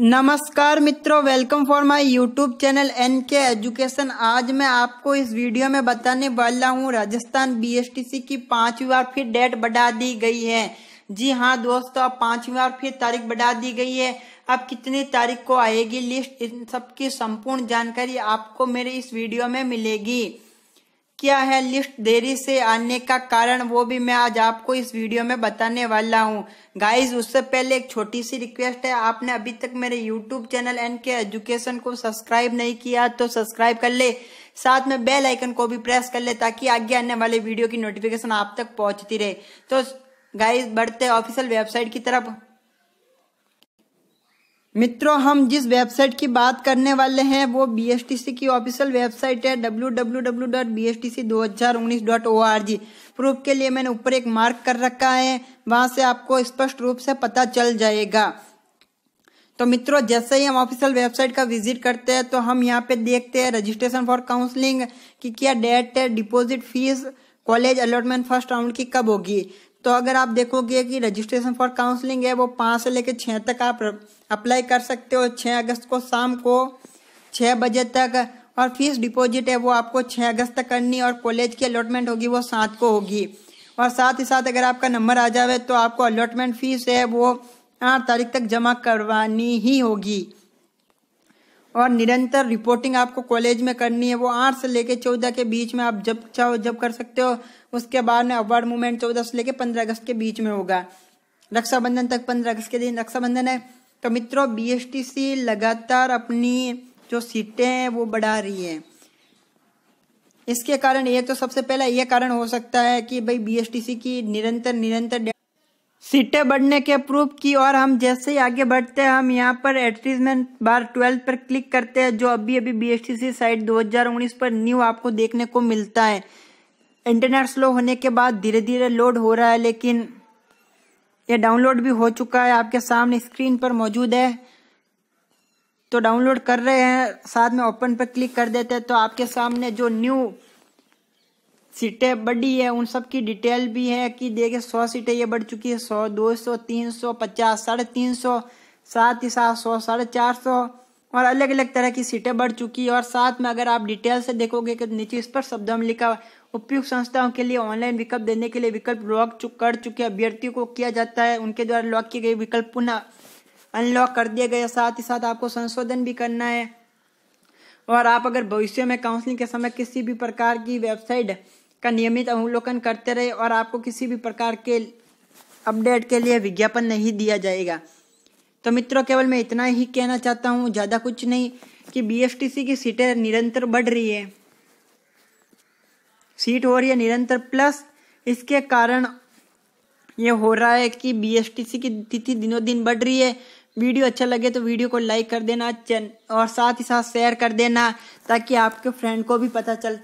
नमस्कार मित्रों welcome for my YouTube channel N K education आज मैं आपको इस वीडियो में बताने वाला हूँ राजस्थान बीएसटीसी की पांचवी बार फिर डेट बढ़ा दी गई है जी हाँ दोस्तों अब पांचवी बार फिर तारीख बढ़ा दी गई है अब कितनी तारीख को आएगी लिस्ट इन सब की संपूर्ण जानकारी आपको मेरे इस वीडियो में मिलेगी किया है लिस्ट देरी से आने का कारण वो भी मैं आज आपको इस वीडियो में बताने वाला हूँ गाइज उससे पहले एक छोटी सी रिक्वेस्ट है आपने अभी तक मेरे YouTube channel N K education को सब्सक्राइब नहीं किया तो सब्सक्राइब कर ले साथ में बेल आइकन को भी प्रेस कर ले ताकि आगे आने वाले वीडियो की नोटिफिकेशन आप तक पहुंचती रहे तो गाइज बढ़ते ऑफिशियल वेबसाइट की तरफ मित्रों हम जिस वेबसाइट की बात करने वाले हैं वो बीएसटीसी की ऑफिशियल वेबसाइट है www.bstc2019.org प्रूफ के लिए मैंने ऊपर एक मार्क कर रखा है वहां से आपको स्पष्ट रूप से पता चल जाएगा तो मित्रों जैसे ही हम ऑफिशियल वेबसाइट का विजिट करते हैं तो हम यहाँ पे देखते हैं रजिस्ट्रेशन फॉर काउंसलिंग की क्या डेट है deposit fees college allotment first round की कब होगी तो अगर आप देखोगे कि रजिस्ट्रेशन फॉर काउंसलिंग है वो पाँच से लेकर छः तक आप अप्लाई कर सकते हो छः अगस्त को शाम को छः बजे तक और फीस डिपॉजिट है वो आपको छः अगस्त तक करनी और कॉलेज की अलॉटमेंट होगी वो सात को होगी और साथ ही साथ अगर आपका नंबर आ जावे तो आपको अलॉटमेंट फीस है वो आठ तारीख तक जमा करवानी ही होगी और निरंतर रिपोर्टिंग आपको कॉलेज में करनी है वो आठ से लेके चौदह के बीच में आप जब चाहो जब कर सकते हो उसके बाद में अवार्ड मूवमेंट चौदह से लेके पंद्रह अगस्त के बीच में होगा रक्षाबंधन तक पंद्रह अगस्त के दिन रक्षाबंधन है तो मित्रों बी लगातार अपनी जो सीटें हैं वो बढ़ा रही है इसके कारण एक तो सबसे पहला ये कारण हो सकता है कि भाई बी की निरंतर निरंतर सीटें बढ़ने के प्रूफ की और हम जैसे ही आगे बढ़ते हैं हम यहाँ पर एडवर्टीजमेंट बार ट्वेल्व पर क्लिक करते हैं जो अभी अभी B S T C site दो हजार उन्नीस पर न्यू आपको देखने को मिलता है इंटरनेट स्लो होने के बाद धीरे धीरे लोड हो रहा है लेकिन यह डाउनलोड भी हो चुका है आपके सामने स्क्रीन पर मौजूद है तो डाउनलोड कर रहे हैं साथ में ओपन पर क्लिक कर देते हैं तो आपके सामने जो न्यू सीटें बढ़ी है उन सब की डिटेल भी है कि देखे सौ सीटें ये बढ़ चुकी है सौ दो सौ तीन सौ पचास साढ़े तीन सौ सात ही सात सौ साढ़े चार सौ और अलग अलग तरह की सीटें बढ़ चुकी है और साथ में अगर आप डिटेल से देखोगे कि नीचे इस पर शब्दों में लिखा हुआ उपयुक्त संस्थाओं के लिए ऑनलाइन विकल्प देने के लिए विकल्प लॉक चुक कर चुके अभ्यर्थियों को किया जाता है उनके द्वारा लॉक किए गए विकल्प पुनः अनलॉक कर दिए गए साथ ही साथ आपको संशोधन भी करना है और आप अगर भविष्य में काउंसलिंग के समय किसी भी प्रकार की वेबसाइट का नियमित अवलोकन करते रहे और आपको किसी भी प्रकार के अपडेट के लिए विज्ञापन नहीं दिया जाएगा तो मित्रों केवल मैं इतना ही कहना चाहता हूँ ज़्यादा कुछ नहीं कि बीएसटीसी की सीटें निरंतर बढ़ रही है सीट हो रही है निरंतर प्लस इसके कारण ये हो रहा है कि बीएसटीसी की तिथि दिनों दिन बढ़ रही है वीडियो अच्छा लगे तो वीडियो को लाइक कर देना और साथ ही साथ शेयर कर देना ताकि आपके फ्रेंड को भी पता चल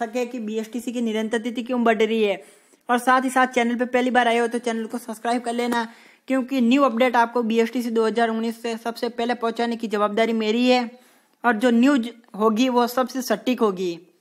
सके कि बीएसटीसी की निरंतर तिथि क्यों बढ़ रही है और साथ ही साथ चैनल पर पहली बार आए हो तो चैनल को सब्सक्राइब कर लेना क्योंकि न्यू अपडेट आपको बी एस टी सी दो हज़ार उन्नीस से सबसे पहले पहुंचाने की जवाबदारी मेरी है और जो न्यूज होगी वो सबसे सटीक होगी